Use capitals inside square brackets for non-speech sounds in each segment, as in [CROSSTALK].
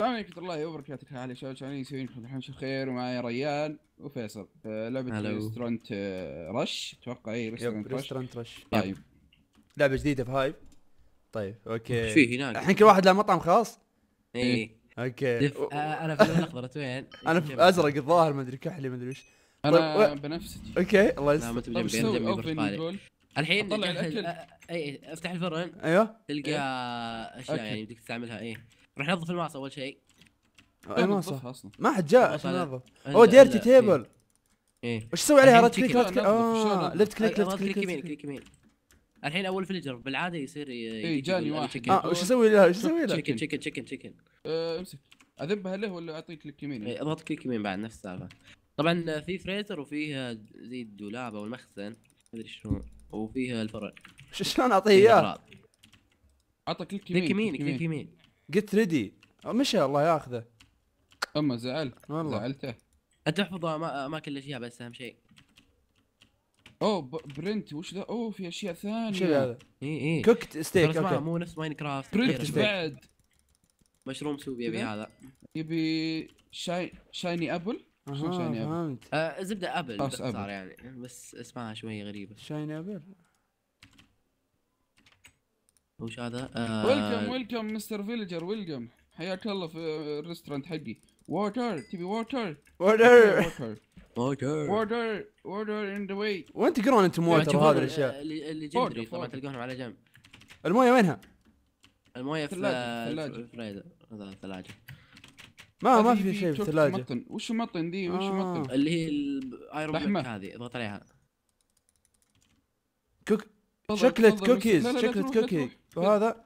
السلام عليكم ورحمة الله وبركاته على شباب شلون يسوين الحمد لله خير ومعي ريان وفيصل آه، لعبة ريستورنت رش آه، اتوقع اي ريستورنت رش طيب لعبة جديدة في هايب طيب اوكي ايش في هناك؟ الحين كل واحد له مطعم خاص؟ اي إيه. اوكي دف... آه انا في الاخضر وين؟ [LAUGHS] انا في ازرق الظاهر ما ادري كحلي ما ادري ايش انا طيب، بنفسجي اوكي الله يستر الحين اطلع الاكل اي افتح الفرن ايوه تلقى اشياء يعني بدك تستعملها اي راح ننظف الماس اول شيء اي آه، اصلا ما حد جاء عشان ننظف اوه ديرتي تيبل ايه وش تسوي عليها رد كليك رد كليك ليفت كليك ليفت كليك يمين كليك يمين الحين اول فلجر بالعاده يصير آه، اي جاني واحد اه وش اسوي له وش اسوي له؟ تشيكن تشيكن تشيكن تشيكن امسك اذبها له ولا اعطيه كليك يمين؟ اي اضغط كليك يمين بعد نفس السالفه طبعا آه، في فريزر وفيه زي الدولاب او المخزن ما ادري شلون وفيه الفرع شلون اعطيه اياه؟ اعطى كليك يمين كليك يمين كليك يمين جيت ريدي أه، مشى الله ياخذه اما زعل والله زعلته انت احفظ اماكن الاشياء بس اهم شيء اوه برنت وش ذا اوه في اشياء ثانيه شو هذا؟ اي اي كوكت ستيك اوكي مو نفس ماين كرافت برنت بعد مشروم سوب يبي هذا يبي شاي شايني ابل شو شايني ابل؟ آه زبده ابل صار يعني بس اسمها شوي غريبه شايني ابل وش هذا؟ آه ويلكم ويلكم مستر فيلجر ويلكم حياك الله في الريستورانت حقي ووتر تبي ووتر ووتر ووتر ووتر ووتر ان ذا واي وين تقرون انتم ووتر وهذه يعني الاشياء؟ اللي جندري طبعا تلقونهم على جنب المويه وينها؟ المويه في الثلاجه في الثلاجه ما ما في شيء في الثلاجه وش مطن دي وش آه. مطن؟ اللي هي الايرون هذه اضغط عليها كوك شكلت كوكيز شكلت كوكي وهذا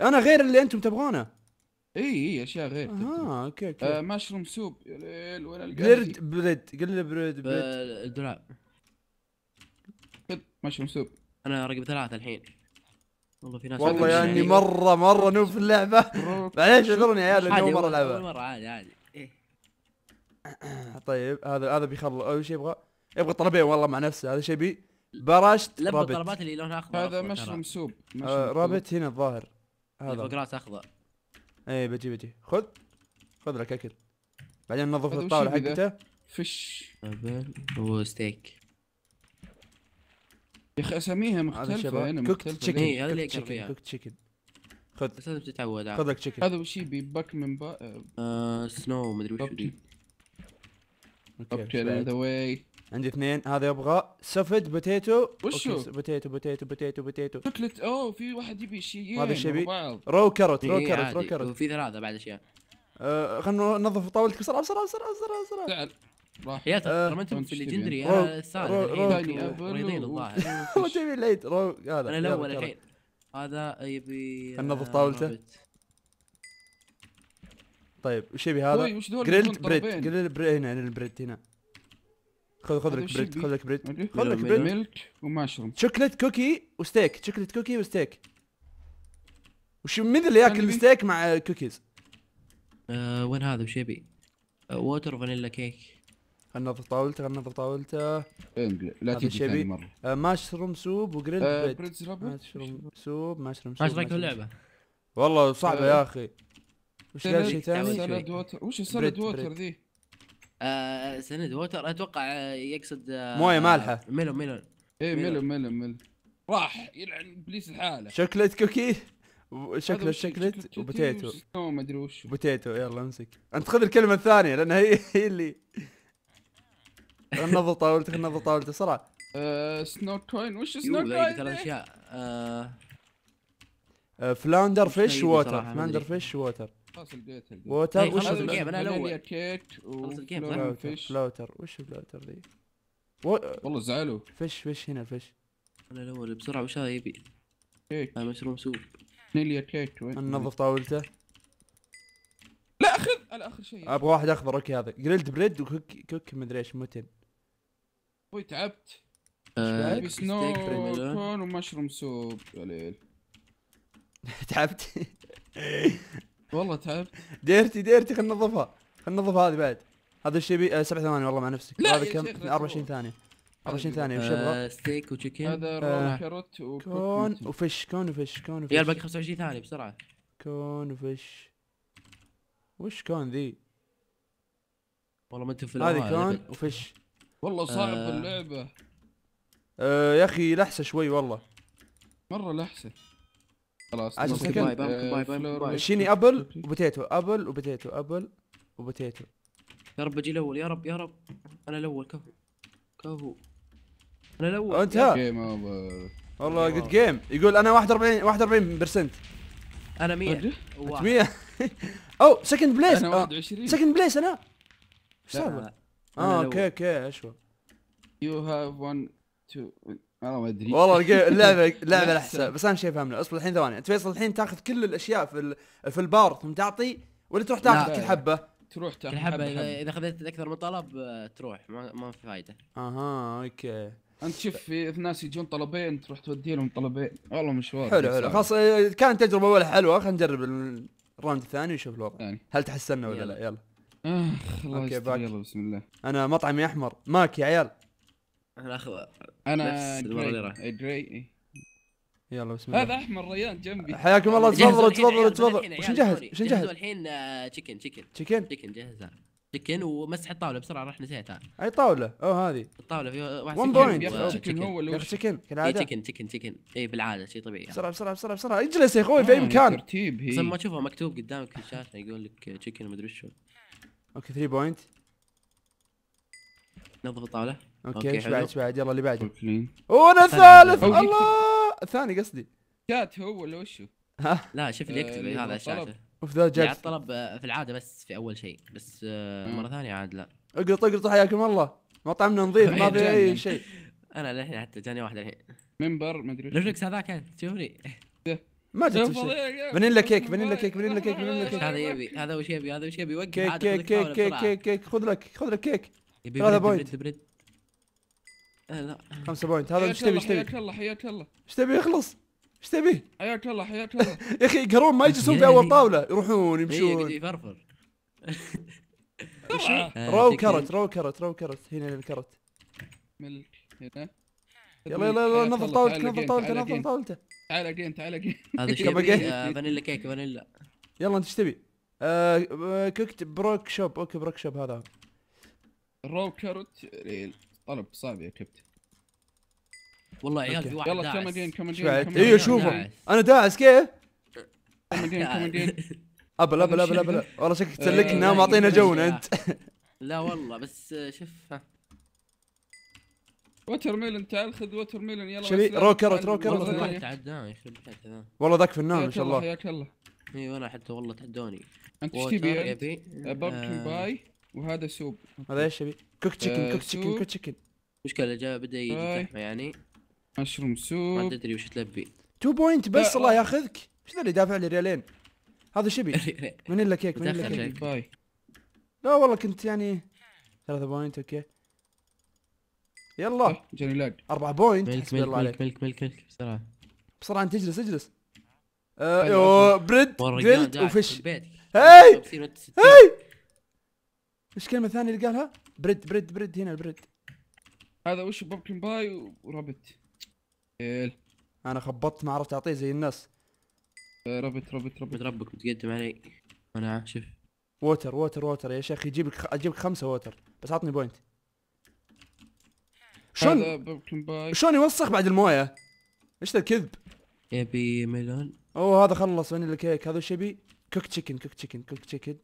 انا غير اللي انتم تبغونه اي اي اشياء غير اه اوكي اوكي آه مشروم سوب يا ليل وين القى بريد بريد قل لي بريد آه، بريد دولاب مشروم سوب انا رقم ثلاثة الحين والله في ناس والله يعني اني مرة مرة نوب في اللعبة [LAUGHS] معليش اعذروني يا عيال اول مرة العبها اول مرة عادي عادي إيه. طيب هذا هذا بيخلص اول شيء يبغى يبغى طلبين والله مع نفسه هذا شيء بي برشت لب رابط الضربات اللي لونها اخضر هذا مش مسوب آه رابط هنا الظاهر هذا فوق اخضر اي بجي بجي خذ خذ لك اكل بعدين نظف الطاوله حقته فش وستيك يا اخي اساميها مختلفه انا يعني كوكت تشيكن إيه، هذا اللي كوكت تشيكن خذ بس لازم تتعود آه. خذ لك تشيكن هذا وش يبي باك من با آه سنو مدري وش اوكي ذا واي عندي اثنين هذا يبغى سفد بوتيتو وشو؟ بوتيتو بوتيتو بوتيتو بوتيتو كتلة اوه في واحد يبي شيء هذا الشيء يبي. رو كروت رو إيه، كروت رو كروت في ثلاثة بعد اشياء آه، خلنا ننظف طاولتك بسرعه بسرعه بسرعه بسرعه بسرعه تعال راح يا ترى آه. في الليجندري رو- الثالث رو- رو- مريضين يعني الظاهر [LAUGHS] [LAUGHS] هو جايبين العيد رو هذا انا الاول الحين هذا يبي خلنا ننظف آه، طاولته. طيب وش يبي هذا؟ جريلت بريد طرفين؟ بريد هنا البريد هنا خذ خذ لك بريد خذ لك بريد خذ لك بريد ميلك وماشروم شوكليت كوكي وستيك شوكليت كوكي وستيك وش من اللي ياكل ستيك مع كوكيز؟ آه وين هذا وش يبي؟ آه ووتر فانيلا كيك خلنا ننظف طاولته خلنا ننظف طاولته لا تجي ثاني مره آه ماشروم سوب وجريد آه بريد ماشروم سوب ماشروم سوب ايش رايك اللعبه؟ والله صعبه آه. يا اخي وش ذا شيء ثاني؟ وش السلاد ووتر ذي؟ آه، سند ووتر اتوقع يقصد آه مويه مالحه ميلون ميلون ايه ميلون ميلون ميلون راح يلعن ابليس الحالة شوكليت كوكي شكله شكلت وبوتيتو ما ادري وش بوتيتو يلا امسك انت خذ الكلمه الثانيه لان هي هي اللي نظف طاولتك نظف طاولتك بسرعه آه، سنو كوين وش سنو كوين؟ ثلاث اشياء آه، فلاندر فيش ووتر فلاندر فيش ووتر خلاص لقيتها إيه، ووتر وش الجيم انا الاول كيك خلص الجيم فلوتر فلوتر وش فلوتر ذي؟ والله زعلوا فش فش هنا فش انا الاول بسرعه وش هذا يبي؟ كيك مشروم سوب نيليا كيك وين ننظف طاولته لا خذ على اخر شيء ابغى واحد اخضر اوكي هذا جريلد بريد وكوك كوك مدري ايش متن ابوي تعبت سنو كون ومشروم سوب يا ليل [LAUGHS] تعبت والله تعب ديرتي ديرتي خلينا ننظفها خلينا ننظف هذه بعد هذا الشيء بي 7 آه، ثواني والله مع نفسك لا هذا كم 24 ثانيه 24 ثانيه وش يبغى؟ ستيك وتشيكن هذا كاروت آه، كون وفش كون وفش كون وفش يلا باقي 25 ثانيه بسرعه كون وفش وش كون ذي؟ والله ما انت في هذه كون وفش والله صعب آه. اللعبه يا اخي لحسه شوي والله مره لحسه خلاص باي باي باي شيني ابل وبوتيتو ابل وبوتيتو ابل وبوتيتو يا رب اجي الاول يا رب يا رب انا الاول كفو كفو انا الاول انت جيم والله جود جيم يقول انا 41 41% انا 100 100 [LAUGHS] او سكند بليس انا 21 سكند بليس انا ايش اه اوكي اوكي اشوى يو هاف 1 2 والله ما ادري والله [LAUGHS] اللعبه اللعبه الاحسن بس انا شيء فهمنا اصبر الحين ثواني انت فيصل الحين تاخذ كل الاشياء في في البار ثم تعطي ولا تروح تاخذ كل حبه؟ تروح تاخذ كل حبه اذا اخذت اكثر من طلب آه، تروح ما, في فايده اها اوكي انت شوف في ناس يجون طلبين تروح تودي لهم طلبين والله مشوار حلو حلو خلاص آه، كانت تجربه اولى حلوه خلينا نجرب الراوند الثاني ونشوف الوضع هل تحسنا ولا لا يلا اخ آه، الله يلا بسم الله انا مطعمي احمر ماك يا عيال اخذ انا جراي إيه، إيه. يلا بسم الله هذا احمر ريان جنبي حياكم الله تفضلوا تفضلوا تفضلوا وش نجهز؟ وش نجهز؟ الحين تشيكن تشيكن تشيكن تشيكن جهزها تشيكن ومسح الطاوله بسرعه راح نسيتها اي طاوله؟ اوه هذه الطاوله في واحد 1 بوينت تشيكن هو اللي تشيكن إيه، كالعاده تشيكن تشيكن تشيكن اي بالعاده شيء طبيعي بسرعه بسرعه بسرعه بسرعه اجلس يا اخوي آه، في اي مكان ترتيب هي ما تشوفها مكتوب قدامك في الشاشه يقول لك تشيكن ومدري شو اوكي 3 بوينت نظف الطاوله اوكي ايش بعد ايش بعد يلا اللي بعده وانا الثالث الله الثاني قصدي شات هو ولا وشو؟ ها؟ لا شوف اللي يكتب آه، هذا الشاشه اوف ذا جالس يعني الطلب آه، في العاده بس في اول شيء بس آه، مره ثانيه عاد لا اقلط اقلط حياكم الله مطعمنا نظيف ما في [LAUGHS] اي شيء انا للحين حتى جاني واحد الحين منبر ما ادري ريفلكس هذاك انت تشوفني ما جبت شيء فانيلا كيك فانيلا كيك فانيلا كيك فانيلا كيك هذا يبي هذا وش يبي هذا وش يبي وقف كيك كيك كيك كيك كيك خذ لك خذ لك كيك يبي بوينت بريد إيه، لا 5 بوينت هذا ايش تبي ايش تبي حياك الله حياك الله ايش تبي يخلص ايش تبي حياك الله حياك الله [LAUGHS] يا اخي يقهرون ما يجلسون في اول طاوله يروحون إيه، يمشون يفرفر آه، رو كرت رو كرت رو كرت هنا الكرت ملك هنا يلا يلا يلا نظف طاولتك نظف طاولته نظف طاولته تعال اجين تعال اجين [LAUGHS] هذا آه، فانيلا كيك فانيلا يلا انت ايش تبي؟ كوكت بروك شوب اوكي بروك شوب هذا رو كرت ريل طلب صعب يا كابتن والله عيال في واحد يلا كمدين كمدين ايوه شوفه انا داعس كيف كمدين كمدين [LAUGHS] ابل ابل ابل ابل والله شكلك أه، تسلكنا معطينا جونا انت [LAUGHS] لا والله بس شوف وتر ميلن تعال خذ وتر ميلن يلا شبي رو كرت رو كرت والله تعداني والله ذاك فنان ما شاء الله حياك الله اي وانا حتى والله تعدوني انت ايش تبي؟ باي وهذا سوب هذا ايش ابي؟ كوك آه، تشيكن كوك تشيكن كوك تشيكن مشكلة جاء بدا يجي آه. يعني مشروم سوب ما تدري وش تلبي 2 بوينت بس الله ياخذك ايش ذا اللي دافع لي ريالين هذا شبي من الا كيك من الا كيك باي لا والله كنت يعني 3 بوينت اوكي يلا آه، جاني لاج 4 بوينت ملك ملك, ملك ملك ملك ملك بسرعة بسرعة انت اجلس اجلس آه أيوه، بريد جلد وفش هاي هاي ايش الكلمه الثانيه اللي قالها؟ بريد بريد بريد هنا البريد هذا وش بابكن باي ورابت إيه. انا خبطت ما عرفت اعطيه زي الناس آه، رابت رابت رابت ربك متقدم علي انا عاشف ووتر ووتر ووتر يا شيخ يجيب لك اجيب لك خمسه ووتر بس عطني بوينت شلون شلون يوسخ بعد المويه؟ ايش ذا الكذب؟ يبي ميلون اوه هذا خلص من الكيك هذا وش يبي؟ كوك تشيكن كوك تشيكن كوك تشيكن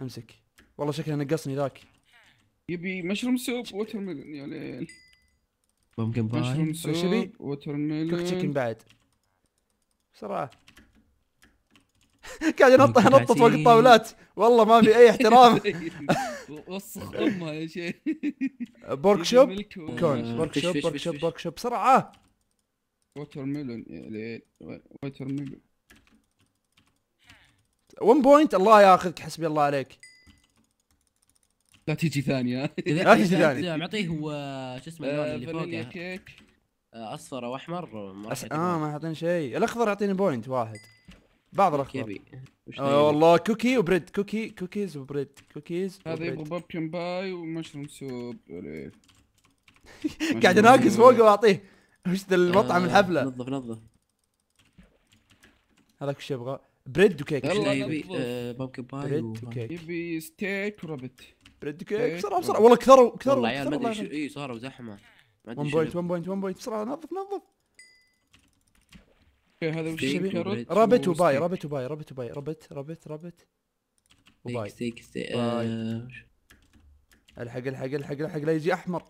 امسك والله شكله نقصني ذاك يبي مشروم سوب ووتر ميلون يا ليل ممكن باي مشروم سوب ووتر ميلون كوك تشيكن بعد بسرعه [LAUGHS] قاعد ينطح نطه فوق الطاولات والله ما في اي احترام [LAUGHS] وسخ امه يا شيخ بورك شوب كون بورك شوب بورك شوب بورك شوب بسرعه ووتر ميلون يا ليل ووتر ميلون 1 بوينت الله ياخذك حسبي الله عليك لا تجي ثانيه لا تجي ثانيه معطيه هو شو اسمه آه، اللون اللي فوق كيك آه، اصفر او احمر أس... اه ما اعطيني شيء الاخضر اعطيني بوينت واحد بعض الاخضر آه والله كوكي وبريد كوكي كوكيز وبريد كوكيز هذا يبغى بابكن باي ومشروم سوب [LAUGHS] قاعد اناقص فوق واعطيه وش ذا المطعم آه، الحفله نظف نظف هذاك وش يبغى بريد وكيك يلا يبي بابكي آه، باي بريد وكيك يبي ستيك ورابت بريد وكيك بسرعه بسرعه والله كثروا كثروا والله عيال ما ادري اي صاروا زحمه 1 بوينت 1 بوينت 1 بوينت بسرعه نظف نظف إيه، هذا وش رابت وباي رابت وباي رابت وباي رابت رابت رابت وباي ستيك ستيك آه، الحق الحق الحق الحق لا يجي احمر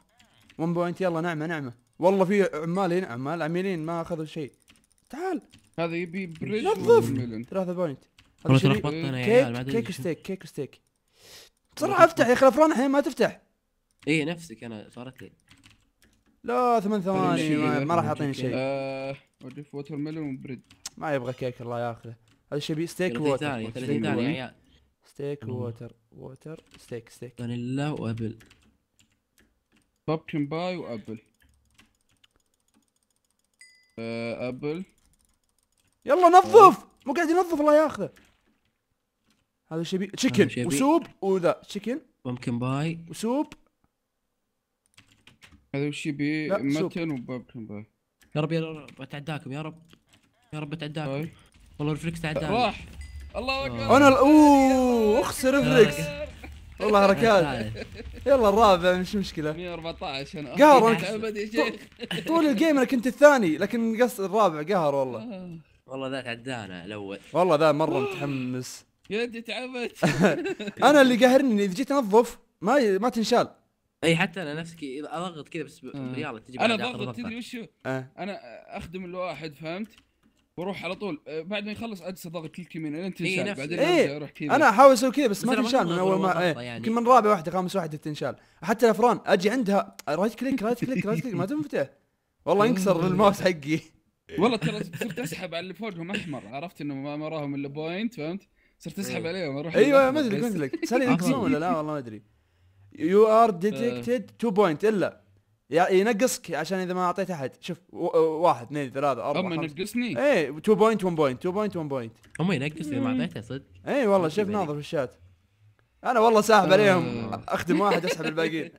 1 بوينت يلا نعمه نعمه والله في عمال هنا عمال عميلين ما اخذوا شيء تعال هذا يبي بريج نظف ثلاثة بوينت كيك كيك ستيك كيك ستيك صراحه افتح يا اخي الافران الحين ما تفتح اي نفسك انا صارت لي لا ثمان ثواني ما راح يعطيني شيء آه، اضيف ووتر ميلون وبريد ما يبغى كيك الله ياخذه هذا شيء ستيك ووتر 30 ثانية يا عيال ستيك ووتر ووتر ستيك ستيك فانيلا وابل بابكن باي وابل آه، ابل يلا نظف مو قاعد ينظف الله ياخذه هذا شبي تشيكن وسوب وذا تشيكن بامكن باي وسوب هذا وش يبي متن وبامكن باي يا رب يا رب اتعداكم يا رب يا رب اتعداكم طيب. والله ريفلكس تعداني راح الله آه. اكبر انا اوه اخسر ريفلكس آه. والله آه. حركات يلا الرابع مش مشكله 114 انا قهر طول الجيم انا كنت الثاني لكن قص الرابع قهر والله والله ذاك عدانا الاول والله ذا مره متحمس [GASPS] يدي تعبت [LAUGHS] انا اللي قاهرني اني اذا جيت انظف ما ي... ما تنشال اي حتى انا نفسك اذا اضغط كذا بس آه. يلا تجي انا ضغط تدري وش أه. انا اخدم الواحد فهمت؟ واروح على طول آه، بعد ما يخلص ادس اضغط كليك يمين لين تنشال إيه بعدين إيه. اروح كذا انا احاول اسوي كذا بس, ما تنشال من اول ما يعني. يمكن يعني. من رابع واحده خامس واحده تنشال حتى الافران اجي عندها رايت كليك رايت كليك رايت كليك ما تنفتح والله ينكسر [LAUGHS] الماوس حقي إيه. والله ترى [LAUGHS] صرت اسحب على اللي فوقهم احمر عرفت انه ما وراهم الا بوينت فهمت؟ صرت اسحب إيه. عليهم اروح ايوه ما ادري قلت لك سالي [LAUGHS] ينقصون ولا لا [LAUGHS] والله ما ادري يو ار ديتكتد تو بوينت الا ينقصك عشان اذا ما اعطيت احد شوف واحد اثنين ثلاثة أربعة إيه، هم ينقصني؟ ايه تو بوينت 1 بوينت تو بوينت 1 بوينت هم ينقص اذا ما اعطيته صدق اي والله شوف ناظر في الشات انا والله ساحب عليهم آه. اخدم واحد اسحب الباقيين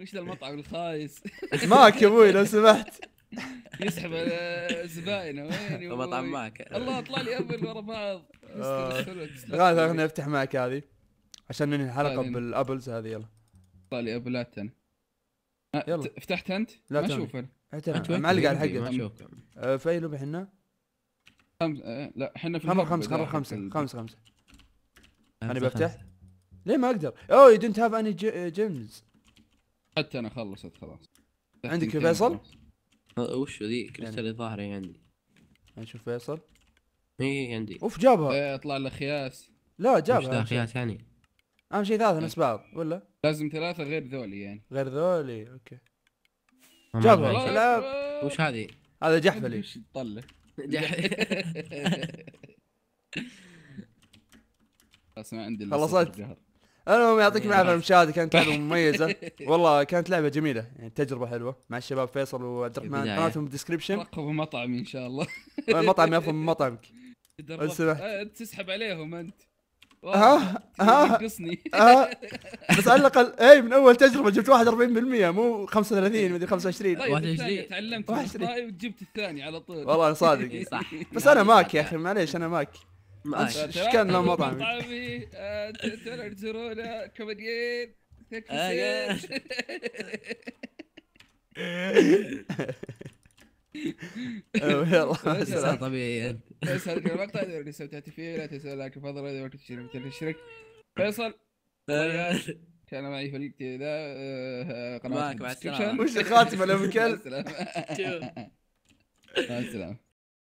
وش ذا المطعم الخايس ماك يا ابوي لو سمحت [LAUGHS] يسحب زباينه وين بطعم معك الله اطلع لي ابل ورا بعض غالبا خلينا نفتح معك هذه عشان ننهي الحلقه طيب. بالابلز هذه يلا طلع لي ابلات انا آه، يلا فتحت انت؟ لا ما اشوف انا آه، معلق على حقك في اي لوب احنا؟ آه، لا احنا في خمسة خمسة خمسة خمسة خمسة انا بفتح ليه ما اقدر؟ اوه يو دونت هاف اني جيمز حتى انا خلصت خلاص عندك فيصل؟ أه، وش ذي كريستال يعني. عندي نشوف يعني فيصل اي إيه، عندي اوف جابها إيه، طلع له خياس لا جابها خياس يعني اهم شيء ثلاثة إيه. نفس بعض ولا؟ لازم ثلاثة غير ذولي يعني غير ذولي اوكي جابها العاب وش هذه؟ هذا جحفلي وش تطلع؟ خلاص [LAUGHS] [LAUGHS] ما عندي خلصت المهم يعطيك العافيه المشاهده كانت لعبه [LAUGHS] مميزه والله كانت لعبه جميله يعني تجربه حلوه مع الشباب فيصل وعبد الرحمن قناتهم بالدسكربشن رقبوا مطعمي ان شاء الله مطعمي افضل من مطعمك آه، تسحب عليهم انت ها ها ها [LAUGHS] بس على الاقل اي من اول تجربه جبت 41% مو 35 مدري 25 21 تعلمت وجبت الثاني على طول والله صادق [LAUGHS] صح بس انا ماك يا اخي معليش انا ماك ايش كان له مطعم مطعمي تقدر تزورونا كوميديين يلا [LAUGHS] طبيعي اسال المقطع طيب، اذا استمتعت فيه لا تنسى لايك وفضل اذا كنت تشترك مثل الشرك فيصل أه. طيب، كان معي فريق كذا قناه معك مع السلامه وش الخاتمه لابو كلب [LAUGHS] مع السلامه [LAUGHS]